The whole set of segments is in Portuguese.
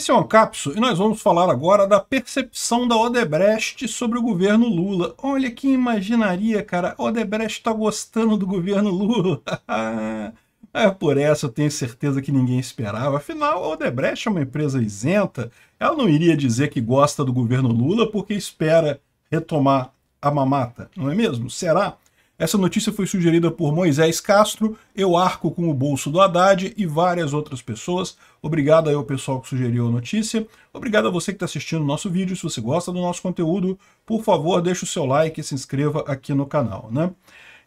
Esse é um capso e nós vamos falar agora da percepção da Odebrecht sobre o governo Lula. Olha quem imaginaria, cara, Odebrecht está gostando do governo Lula. é por essa eu tenho certeza que ninguém esperava. Afinal, a Odebrecht é uma empresa isenta. Ela não iria dizer que gosta do governo Lula porque espera retomar a mamata, não é mesmo? Será? Essa notícia foi sugerida por Moisés Castro, eu arco com o bolso do Haddad e várias outras pessoas. Obrigado aí ao pessoal que sugeriu a notícia. Obrigado a você que está assistindo o nosso vídeo. Se você gosta do nosso conteúdo, por favor, deixe o seu like e se inscreva aqui no canal, né?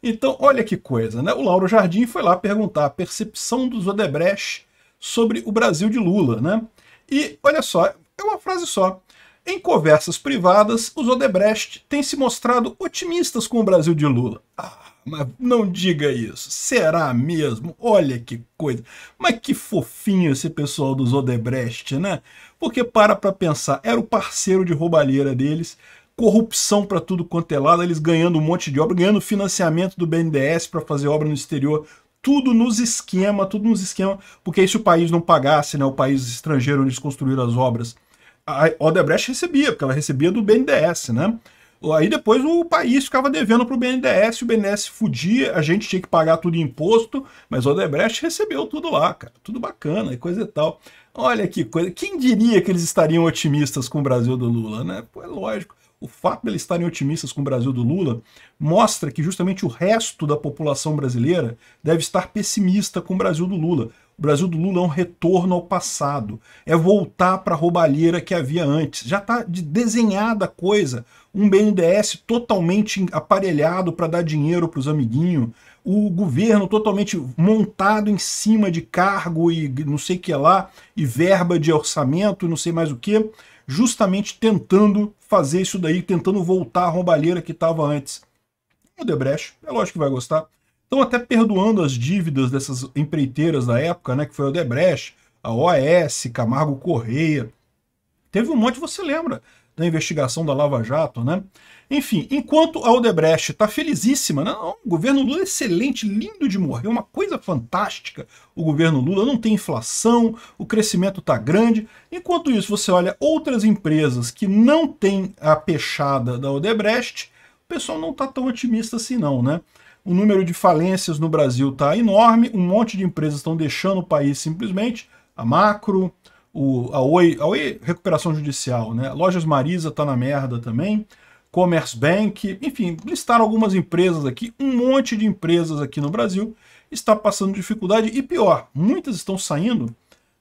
Então, olha que coisa, né? O Lauro Jardim foi lá perguntar a percepção dos Odebrecht sobre o Brasil de Lula, né? E, olha só, é uma frase só. Em conversas privadas, os Odebrecht têm se mostrado otimistas com o Brasil de Lula. Ah, mas não diga isso. Será mesmo? Olha que coisa. Mas que fofinho esse pessoal dos Odebrecht, né? Porque para pra pensar, era o parceiro de roubalheira deles, corrupção para tudo quanto é lado, eles ganhando um monte de obra, ganhando financiamento do BNDES para fazer obra no exterior, tudo nos esquema, tudo nos esquema, porque aí se o país não pagasse, né, o país estrangeiro onde eles construíram as obras, a Odebrecht recebia, porque ela recebia do BNDES, né? Aí depois o país ficava devendo para o BNDES, o BNDES fudia, a gente tinha que pagar tudo imposto, mas o Odebrecht recebeu tudo lá, cara, tudo bacana e coisa e tal. Olha que coisa, quem diria que eles estariam otimistas com o Brasil do Lula, né? Pô, é lógico. O fato deles eles estarem otimistas com o Brasil do Lula mostra que justamente o resto da população brasileira deve estar pessimista com o Brasil do Lula. O Brasil do Lula é um retorno ao passado, é voltar para a roubalheira que havia antes. Já está de desenhada a coisa, um BNDES totalmente aparelhado para dar dinheiro para os amiguinhos, o governo totalmente montado em cima de cargo e não sei o que lá, e verba de orçamento, não sei mais o que, justamente tentando fazer isso daí, tentando voltar à roubalheira que estava antes. O Debrecht, é lógico que vai gostar estão até perdoando as dívidas dessas empreiteiras da época, né? Que foi o Odebrecht, a OAS, Camargo Correia. Teve um monte, você lembra, da investigação da Lava Jato, né? Enfim, enquanto a Odebrecht está felizíssima, né? o governo Lula é excelente, lindo de morrer, uma coisa fantástica o governo Lula, não tem inflação, o crescimento está grande. Enquanto isso, você olha outras empresas que não têm a peixada da Odebrecht, o pessoal não está tão otimista assim não, né? O número de falências no Brasil está enorme, um monte de empresas estão deixando o país simplesmente. A Macro, o, a, Oi, a Oi Recuperação Judicial, né? Lojas Marisa está na merda também. Commerce Bank, enfim, listaram algumas empresas aqui, um monte de empresas aqui no Brasil está passando dificuldade e pior, muitas estão saindo.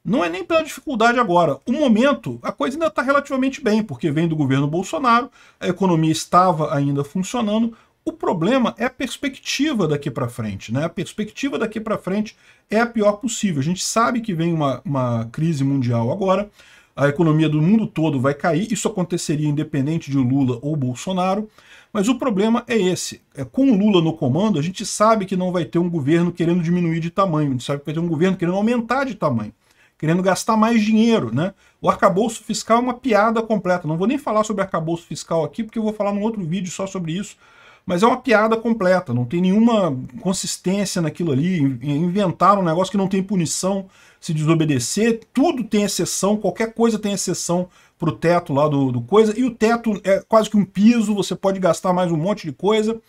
Não é nem pela dificuldade agora. O momento, a coisa ainda está relativamente bem, porque vem do governo Bolsonaro, a economia estava ainda funcionando, o problema é a perspectiva daqui para frente. Né? A perspectiva daqui para frente é a pior possível. A gente sabe que vem uma, uma crise mundial agora, a economia do mundo todo vai cair, isso aconteceria independente de Lula ou Bolsonaro, mas o problema é esse. É, com o Lula no comando, a gente sabe que não vai ter um governo querendo diminuir de tamanho, a gente sabe que vai ter um governo querendo aumentar de tamanho, querendo gastar mais dinheiro. Né? O arcabouço fiscal é uma piada completa, não vou nem falar sobre arcabouço fiscal aqui, porque eu vou falar num outro vídeo só sobre isso, mas é uma piada completa, não tem nenhuma consistência naquilo ali. Inventaram um negócio que não tem punição se desobedecer, tudo tem exceção, qualquer coisa tem exceção para o teto lá do, do coisa, e o teto é quase que um piso, você pode gastar mais um monte de coisa.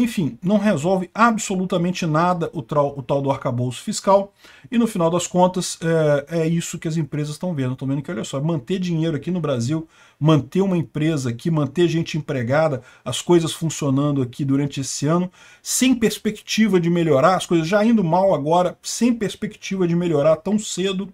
Enfim, não resolve absolutamente nada o, o tal do arcabouço fiscal, e no final das contas é, é isso que as empresas estão vendo. Estão vendo que, olha só, manter dinheiro aqui no Brasil, manter uma empresa aqui, manter gente empregada, as coisas funcionando aqui durante esse ano, sem perspectiva de melhorar, as coisas já indo mal agora, sem perspectiva de melhorar tão cedo,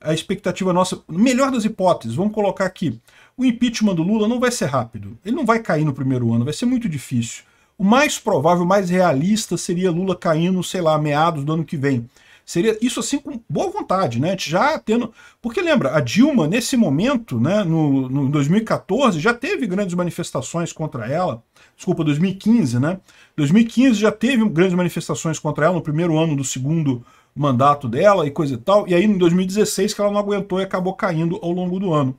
a expectativa nossa, melhor das hipóteses, vamos colocar aqui, o impeachment do Lula não vai ser rápido, ele não vai cair no primeiro ano, vai ser muito difícil. O mais provável, o mais realista seria Lula caindo, sei lá, meados do ano que vem. Seria isso assim com boa vontade, né? Já tendo. Porque lembra, a Dilma, nesse momento, né, no, no 2014, já teve grandes manifestações contra ela. Desculpa, 2015, né? 2015 já teve grandes manifestações contra ela no primeiro ano do segundo mandato dela e coisa e tal. E aí em 2016 que ela não aguentou e acabou caindo ao longo do ano.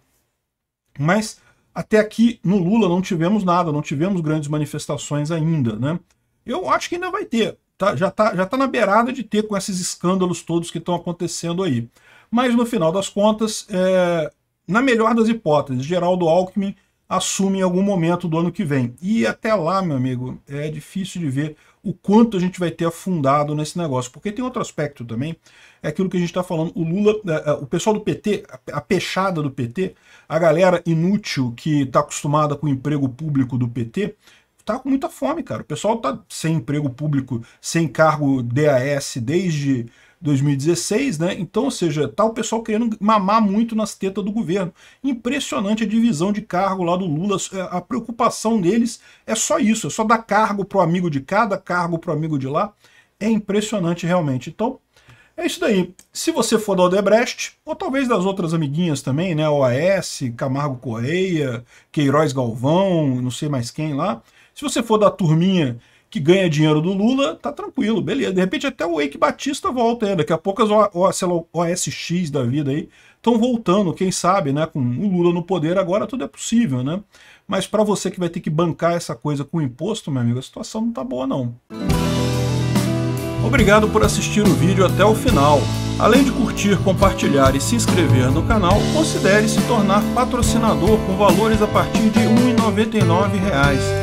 Mas até aqui, no Lula, não tivemos nada, não tivemos grandes manifestações ainda, né? Eu acho que ainda vai ter, tá? Já está já tá na beirada de ter com esses escândalos todos que estão acontecendo aí. Mas, no final das contas, é... na melhor das hipóteses, Geraldo Alckmin assume em algum momento do ano que vem. E até lá, meu amigo, é difícil de ver o quanto a gente vai ter afundado nesse negócio. Porque tem outro aspecto também, é aquilo que a gente está falando. O Lula, é, é, o pessoal do PT, a peixada do PT, a galera inútil que está acostumada com o emprego público do PT, está com muita fome, cara. O pessoal está sem emprego público, sem cargo DAS desde 2016, né? Então, ou seja, tá o pessoal querendo mamar muito nas tetas do governo. Impressionante a divisão de cargo lá do Lula. É, a preocupação deles é só isso, é só dar cargo pro amigo de cá, dar cargo pro amigo de lá. É impressionante realmente. Então, é isso daí. Se você for da Odebrecht, ou talvez das outras amiguinhas também, né? OAS, Camargo Correia, Queiroz Galvão, não sei mais quem lá. Se você for da turminha que ganha dinheiro do Lula, tá tranquilo, beleza. De repente até o Eike Batista volta aí. Daqui a pouco as o, sei lá, OSX da vida aí estão voltando, quem sabe, né? Com o Lula no poder agora tudo é possível, né? Mas para você que vai ter que bancar essa coisa com imposto, meu amigo, a situação não tá boa não. Obrigado por assistir o vídeo até o final. Além de curtir, compartilhar e se inscrever no canal, considere se tornar patrocinador com valores a partir de R$ 1,99